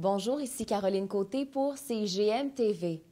Bonjour, ici Caroline Côté pour cigm TV.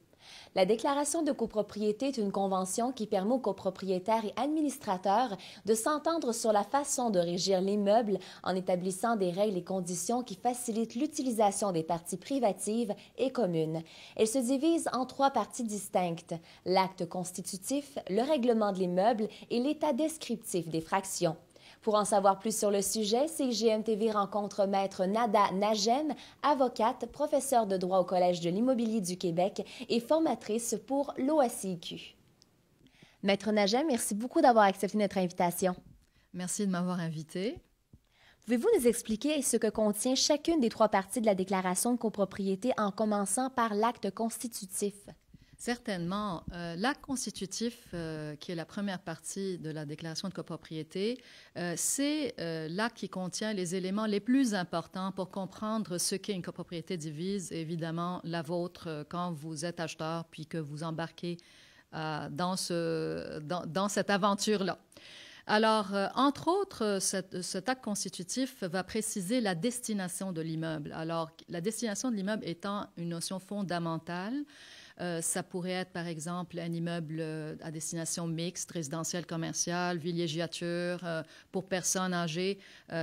La déclaration de copropriété est une convention qui permet aux copropriétaires et administrateurs de s'entendre sur la façon de régir l'immeuble en établissant des règles et conditions qui facilitent l'utilisation des parties privatives et communes. Elle se divise en trois parties distinctes, l'acte constitutif, le règlement de l'immeuble et l'état descriptif des fractions. Pour en savoir plus sur le sujet, CGM TV rencontre maître Nada Najem, avocate, professeure de droit au Collège de l'immobilier du Québec et formatrice pour l'OACIQ. Maître Najem, merci beaucoup d'avoir accepté notre invitation. Merci de m'avoir invité. Pouvez-vous nous expliquer ce que contient chacune des trois parties de la déclaration de copropriété en commençant par l'acte constitutif? Certainement. Euh, l'acte constitutif, euh, qui est la première partie de la déclaration de copropriété, euh, c'est l'acte qui contient les éléments les plus importants pour comprendre ce qu'est une copropriété divise, évidemment la vôtre quand vous êtes acheteur puis que vous embarquez dans, cette aventure-là. Alors, entre autres, cet, acte constitutif va préciser la destination de l'immeuble. Alors, la destination de l'immeuble étant une notion fondamentale, euh, ça pourrait être, par exemple, un immeuble euh, à destination mixte, résidentiel, commercial, villégiature, euh, pour personnes âgées.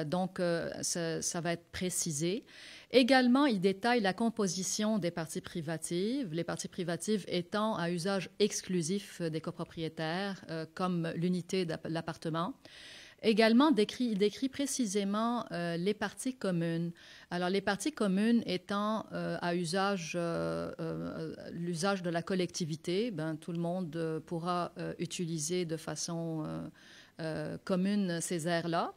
donc, ça, va être précisé. Également, il détaille la composition des parties privatives, les parties privatives étant à usage exclusif des copropriétaires, comme l'unité de l'appartement. Également, décrit, il décrit précisément euh, les parties communes. Alors, les parties communes étant euh, à usage, euh, l'usage de la collectivité, ben, tout le monde pourra utiliser de façon commune euh, communes ces aires-là.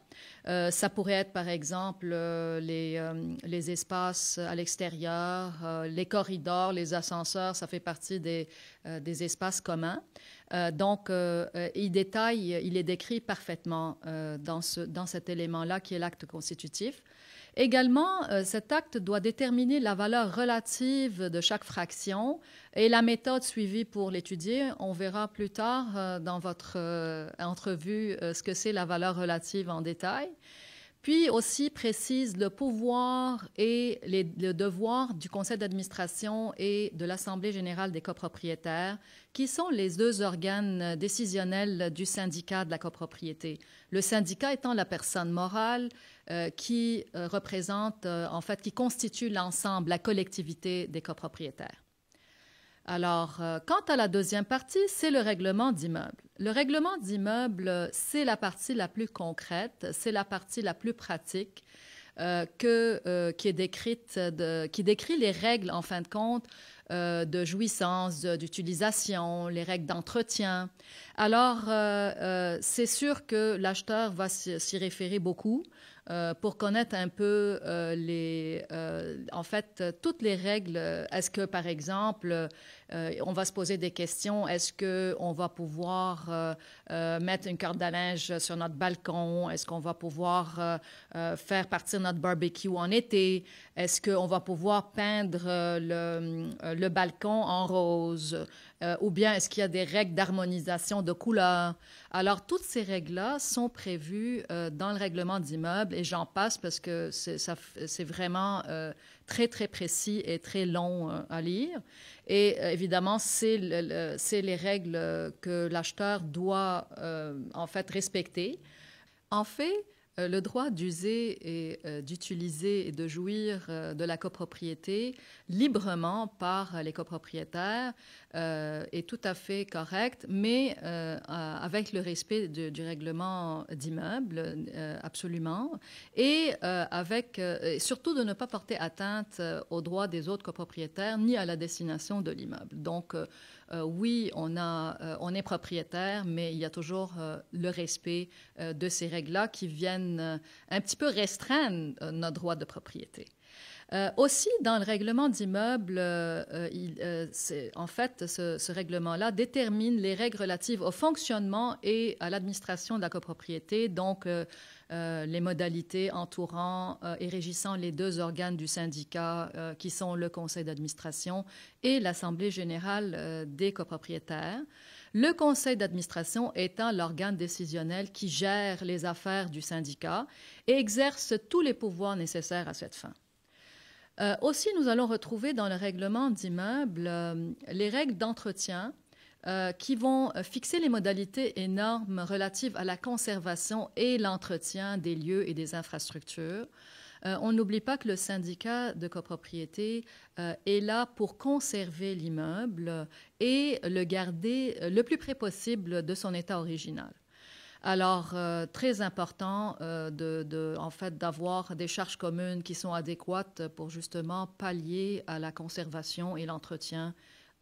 Euh, ça pourrait être, par exemple, euh, les, espaces à l'extérieur, les corridors, les ascenseurs, ça fait partie des, espaces communs. donc, il détaille, il est décrit parfaitement dans cet élément-là qui est l'acte constitutif. Également, euh, cet acte doit déterminer la valeur relative de chaque fraction et la méthode suivie pour l'étudier. On verra plus tard euh, dans votre euh, entrevue ce que c'est la valeur relative en détail. Puis aussi précise le pouvoir et le devoir du conseil d'administration et de l'Assemblée générale des copropriétaires, qui sont les deux organes décisionnels du syndicat de la copropriété. Le syndicat étant la personne morale euh, qui euh, représente, euh, en fait, qui constitue l'ensemble, la collectivité des copropriétaires. Alors, euh, quant à la deuxième partie, c'est le règlement d'immeuble. Le règlement d'immeuble, c'est la partie la plus concrète, c'est la partie la plus pratique. Euh, euh, qui, décrit les règles, en fin de compte, de jouissance, d'utilisation, les règles d'entretien. Alors, c'est sûr que l'acheteur va s'y référer beaucoup euh, pour connaître un peu euh, les, euh, en fait, toutes les règles. Est-ce que, par exemple, on va se poser des questions Est-ce que on va pouvoir mettre une corde à linge sur notre balcon Est-ce qu'on va pouvoir faire partir notre barbecue en été Est-ce qu'on va pouvoir peindre le balcon en rose euh, ou bien est-ce qu'il y a des règles d'harmonisation de couleurs. Alors, toutes ces règles-là sont prévues euh, dans le règlement d'immeuble et j'en passe parce que c'est vraiment euh, très, très précis et très long à lire. Et évidemment, c'est les règles que l'acheteur doit en fait respecter. En fait, euh, le droit d'user et euh, d'utiliser et de jouir euh, de la copropriété librement par les copropriétaires est tout à fait correct, mais avec le respect du, règlement d'immeuble, absolument, et avec surtout de ne pas porter atteinte aux droits des autres copropriétaires ni à la destination de l'immeuble. Donc, euh, oui, euh, on, est propriétaire, mais il y a toujours euh, le respect de ces règles-là qui viennent un petit peu restreindre nos droits de propriété. aussi, dans le règlement d'immeuble, en fait, ce, ce règlement-là détermine les règles relatives au fonctionnement et à l'administration de la copropriété, donc euh, les modalités entourant euh, et régissant les deux organes du syndicat, euh, qui sont le conseil d'administration et l'assemblée générale des copropriétaires. Le conseil d'administration étant l'organe décisionnel qui gère les affaires du syndicat et exerce tous les pouvoirs nécessaires à cette fin. aussi, nous allons retrouver dans le règlement d'immeuble les règles d'entretien, euh, qui vont euh, fixer les modalités et normes relatives à la conservation et l'entretien des lieux et des infrastructures. Euh, on n'oublie pas que le syndicat de copropriété est là pour conserver l'immeuble et le garder le plus près possible de son état original. Alors, très important en fait, d'avoir des charges communes qui sont adéquates pour justement pallier à la conservation et l'entretien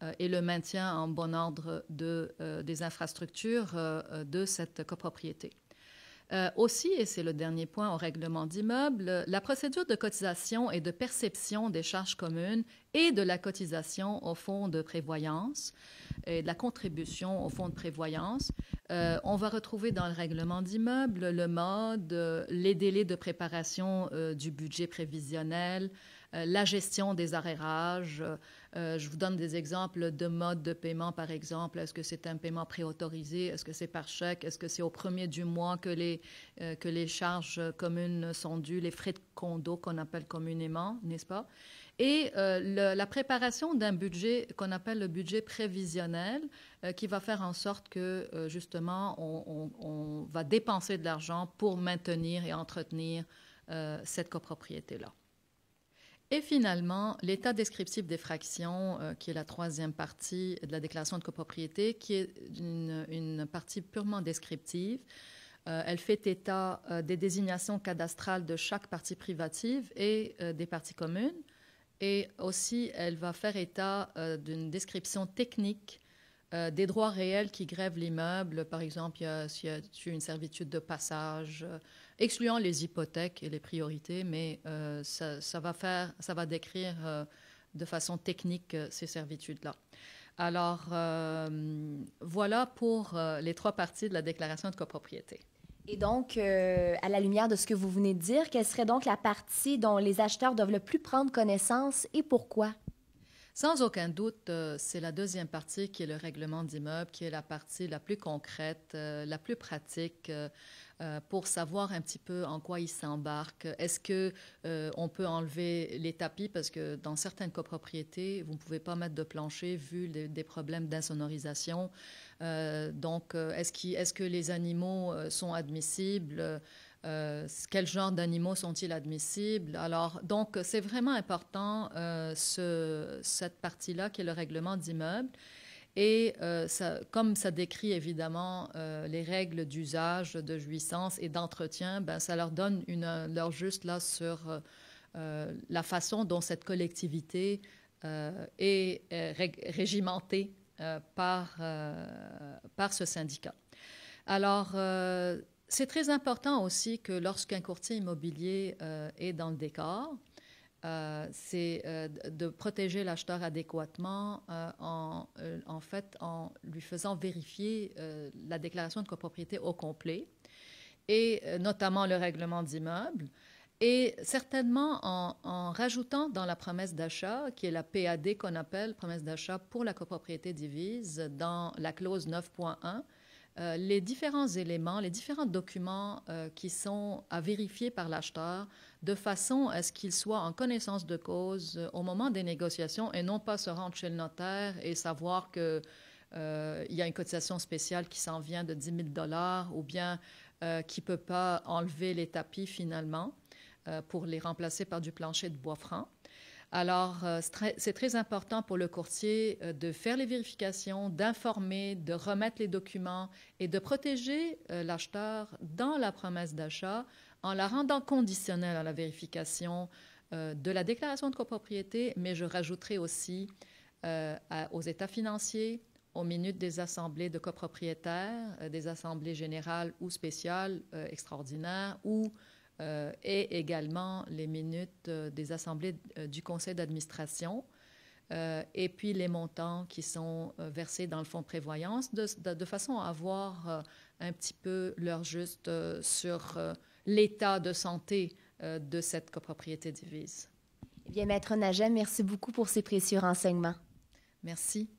euh, et le maintien en bon ordre de, euh, des infrastructures euh, de cette copropriété. aussi, et c'est le dernier point au règlement d'immeuble, la procédure de cotisation et de perception des charges communes et de la cotisation au fonds de prévoyance et de la contribution au fonds de prévoyance. on va retrouver dans le règlement d'immeuble le mode, les délais de préparation du budget prévisionnel, la gestion des arrérages, euh, je vous donne des exemples de modes de paiement, par exemple. Est-ce que c'est un paiement préautorisé? Est-ce que c'est par chèque? Est-ce que c'est au premier du mois que les, euh, que les charges communes sont dues, les frais de condo qu'on appelle communément, n'est-ce pas? Et euh, la préparation d'un budget qu'on appelle le budget prévisionnel, qui va faire en sorte que justement on, va dépenser de l'argent pour maintenir et entretenir cette copropriété-là. Et finalement, l'état descriptif des fractions, euh, qui est la troisième partie de la déclaration de copropriété, qui est une, partie purement descriptive. Euh, elle fait état euh, des désignations cadastrales de chaque partie privative et des parties communes. Et aussi, elle va faire état d'une description technique des droits réels qui grèvent l'immeuble. Par exemple, s'il y a, une servitude de passage, excluant les hypothèques et les priorités, mais euh, ça, va faire, ça va décrire euh, de façon technique euh, ces servitudes-là. Alors, voilà pour les trois parties de la déclaration de copropriété. Et donc, à la lumière de ce que vous venez de dire, quelle serait donc la partie dont les acheteurs doivent le plus prendre connaissance et pourquoi? Sans aucun doute, c'est la deuxième partie qui est le règlement d'immeuble, qui est la partie la plus concrète, la plus pratique, euh, pour savoir un petit peu en quoi ils s'embarquent. Est-ce qu'on euh, peut enlever les tapis parce que dans certaines copropriétés, vous ne pouvez pas mettre de plancher vu des, problèmes d'insonorisation. Euh, donc, est-ce que les animaux sont admissibles quel genre d'animaux sont-ils admissibles Alors, donc, c'est vraiment important cette partie-là qui est le règlement d'immeubles. Et euh, comme ça décrit évidemment euh, les règles d'usage, de jouissance et d'entretien, ben, ça leur donne une, leur juste là sur euh, la façon dont cette collectivité est régimentée par, par ce syndicat. Alors, c'est très important aussi que lorsqu'un courtier immobilier est dans le décor, euh, c'est euh, de protéger l'acheteur adéquatement euh, en, en, lui faisant vérifier la déclaration de copropriété au complet et notamment le règlement d'immeuble et certainement en, en, rajoutant dans la promesse d'achat, qui est la PAD qu'on appelle promesse d'achat pour la copropriété divise, dans la clause 9.1, euh, les différents éléments, les différents documents euh, qui sont à vérifier par l'acheteur de façon à ce qu'il soit en connaissance de cause euh, au moment des négociations et non pas se rendre chez le notaire et savoir qu'il y a une cotisation spéciale qui s'en vient de 10 000 dollars ou bien qui ne peut pas enlever les tapis finalement pour les remplacer par du plancher de bois franc. Alors, euh, c'est très important pour le courtier euh, de faire les vérifications, d'informer, de remettre les documents et de protéger euh, l'acheteur dans la promesse d'achat en la rendant conditionnelle à la vérification de la déclaration de copropriété, mais je rajouterai aussi aux états financiers, aux minutes des assemblées de copropriétaires, des assemblées générales ou spéciales extraordinaires, ou euh, et également les minutes euh, des assemblées euh, du conseil d'administration et puis les montants qui sont versés dans le fonds prévoyance de, façon à avoir un petit peu leur juste sur l'état de santé de cette copropriété divise. Eh bien, Maître Najem, merci beaucoup pour ces précieux renseignements. Merci.